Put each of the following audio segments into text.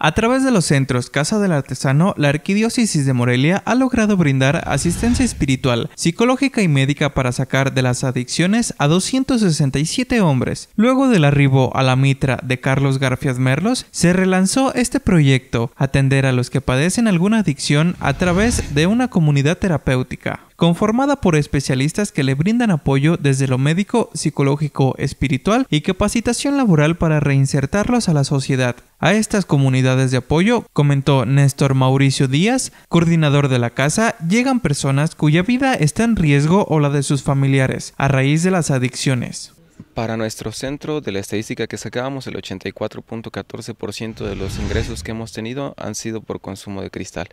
A través de los centros Casa del Artesano, la Arquidiócesis de Morelia ha logrado brindar asistencia espiritual, psicológica y médica para sacar de las adicciones a 267 hombres. Luego del arribo a la mitra de Carlos Garfias Merlos, se relanzó este proyecto, atender a los que padecen alguna adicción a través de una comunidad terapéutica conformada por especialistas que le brindan apoyo desde lo médico, psicológico, espiritual y capacitación laboral para reinsertarlos a la sociedad. A estas comunidades de apoyo, comentó Néstor Mauricio Díaz, coordinador de la casa, llegan personas cuya vida está en riesgo o la de sus familiares a raíz de las adicciones. Para nuestro centro, de la estadística que sacábamos, el 84.14% de los ingresos que hemos tenido han sido por consumo de cristal.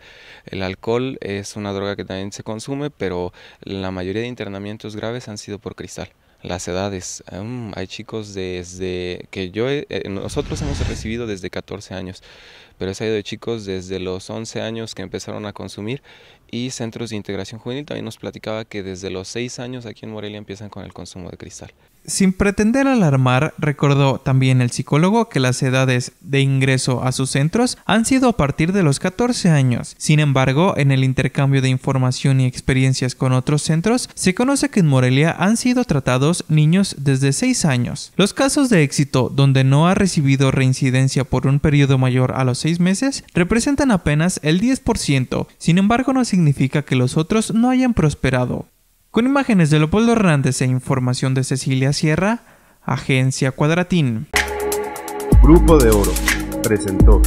El alcohol es una droga que también se consume, pero la mayoría de internamientos graves han sido por cristal las edades. hay chicos desde que yo, eh, nosotros hemos recibido desde 14 años, pero ha ido de chicos desde los 11 años que empezaron a consumir y centros de integración juvenil también nos platicaba que desde los 6 años aquí en Morelia empiezan con el consumo de cristal. Sin pretender alarmar, recordó también el psicólogo que las edades de ingreso a sus centros han sido a partir de los 14 años. Sin embargo, en el intercambio de información y experiencias con otros centros, se conoce que en Morelia han sido tratados niños desde 6 años. Los casos de éxito donde no ha recibido reincidencia por un periodo mayor a los 6 meses representan apenas el 10%. Sin embargo, no significa que los otros no hayan prosperado. Con imágenes de Leopoldo Hernández e información de Cecilia Sierra, Agencia Cuadratín. Grupo de Oro presentó.